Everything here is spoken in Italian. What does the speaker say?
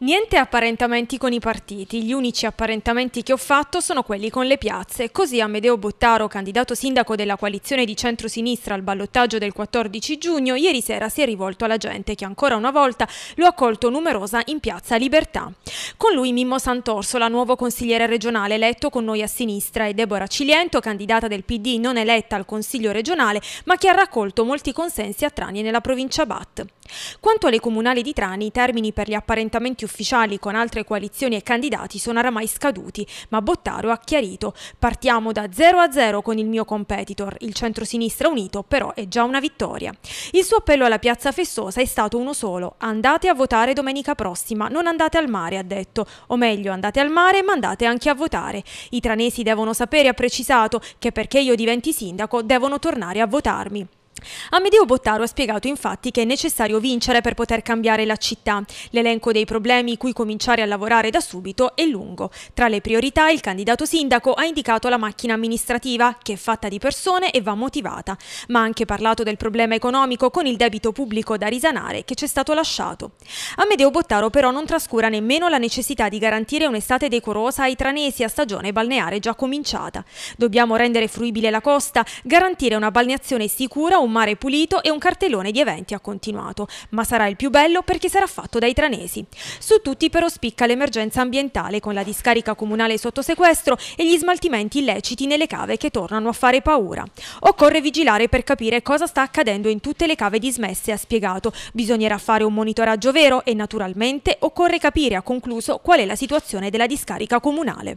Niente apparentamenti con i partiti, gli unici apparentamenti che ho fatto sono quelli con le piazze. Così Amedeo Bottaro, candidato sindaco della coalizione di centro-sinistra al ballottaggio del 14 giugno, ieri sera si è rivolto alla gente che ancora una volta lo ha accolto numerosa in piazza Libertà. Con lui Mimmo Santorsola, nuovo consigliere regionale eletto con noi a sinistra, e Deborah Ciliento, candidata del PD non eletta al consiglio regionale, ma che ha raccolto molti consensi a Trani nella provincia Bat. Quanto alle comunali di Trani, i termini per gli apparentamenti ufficiali con altre coalizioni e candidati sono oramai scaduti, ma Bottaro ha chiarito partiamo da 0 a 0 con il mio competitor, il centrosinistra unito però è già una vittoria. Il suo appello alla piazza festosa è stato uno solo, andate a votare domenica prossima, non andate al mare ha detto, o meglio andate al mare ma andate anche a votare. I tranesi devono sapere, ha precisato, che perché io diventi sindaco devono tornare a votarmi. Amedeo ah, Bottaro ha spiegato infatti che è necessario vincere per poter cambiare la città. L'elenco dei problemi cui cominciare a lavorare da subito è lungo. Tra le priorità il candidato sindaco ha indicato la macchina amministrativa, che è fatta di persone e va motivata, ma ha anche parlato del problema economico con il debito pubblico da risanare che ci è stato lasciato. Amedeo Bottaro però non trascura nemmeno la necessità di garantire un'estate decorosa ai tranesi a stagione balneare già cominciata. Dobbiamo rendere fruibile la costa, garantire una balneazione sicura, o un mare pulito e un cartellone di eventi ha continuato, ma sarà il più bello perché sarà fatto dai tranesi. Su tutti però spicca l'emergenza ambientale con la discarica comunale sotto sequestro e gli smaltimenti illeciti nelle cave che tornano a fare paura. Occorre vigilare per capire cosa sta accadendo in tutte le cave dismesse, ha spiegato. Bisognerà fare un monitoraggio vero e naturalmente occorre capire, ha concluso, qual è la situazione della discarica comunale.